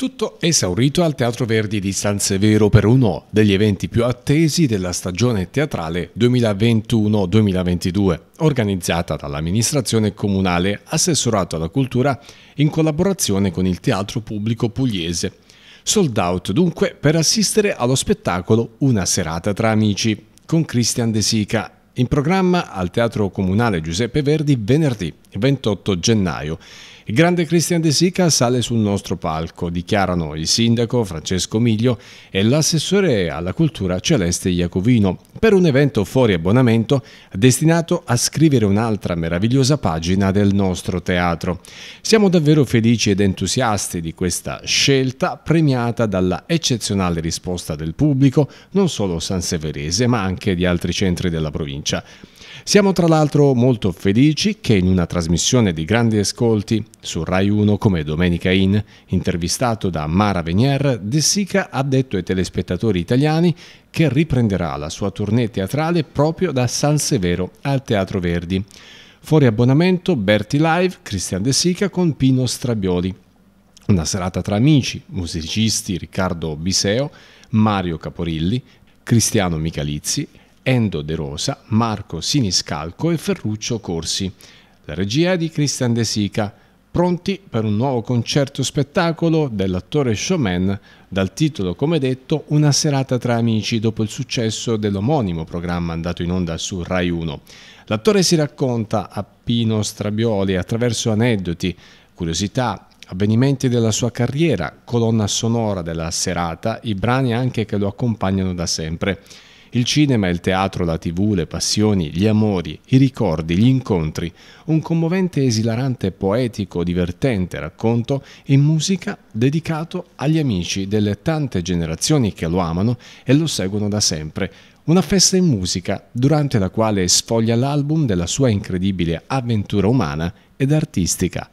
Tutto esaurito al Teatro Verdi di San Severo per uno degli eventi più attesi della stagione teatrale 2021-2022, organizzata dall'amministrazione comunale assessorato alla cultura in collaborazione con il Teatro Pubblico Pugliese. Sold out dunque per assistere allo spettacolo Una serata tra amici con Christian De Sica in programma al Teatro Comunale Giuseppe Verdi venerdì 28 gennaio il grande Cristian De Sica sale sul nostro palco, dichiarano il sindaco Francesco Miglio e l'assessore alla cultura Celeste Iacovino, per un evento fuori abbonamento destinato a scrivere un'altra meravigliosa pagina del nostro teatro. Siamo davvero felici ed entusiasti di questa scelta premiata dalla eccezionale risposta del pubblico, non solo sanseverese ma anche di altri centri della provincia. Siamo tra l'altro molto felici che in una trasmissione di grandi ascolti su Rai 1 come Domenica In, intervistato da Mara Venier, De Sica ha detto ai telespettatori italiani che riprenderà la sua tournée teatrale proprio da San Severo al Teatro Verdi. Fuori abbonamento Berti Live, Cristian De Sica con Pino Strabioli. Una serata tra amici, musicisti Riccardo Biseo, Mario Caporilli, Cristiano Michalizzi, Endo De Rosa, Marco Siniscalco e Ferruccio Corsi. La regia è di Christian De Sica, pronti per un nuovo concerto spettacolo dell'attore showman dal titolo, come detto, Una serata tra amici dopo il successo dell'omonimo programma andato in onda su Rai 1. L'attore si racconta a Pino Strabioli attraverso aneddoti, curiosità, avvenimenti della sua carriera, colonna sonora della serata, i brani anche che lo accompagnano da sempre. Il cinema, il teatro, la tv, le passioni, gli amori, i ricordi, gli incontri, un commovente, esilarante, poetico, divertente racconto in musica dedicato agli amici delle tante generazioni che lo amano e lo seguono da sempre, una festa in musica durante la quale sfoglia l'album della sua incredibile avventura umana ed artistica.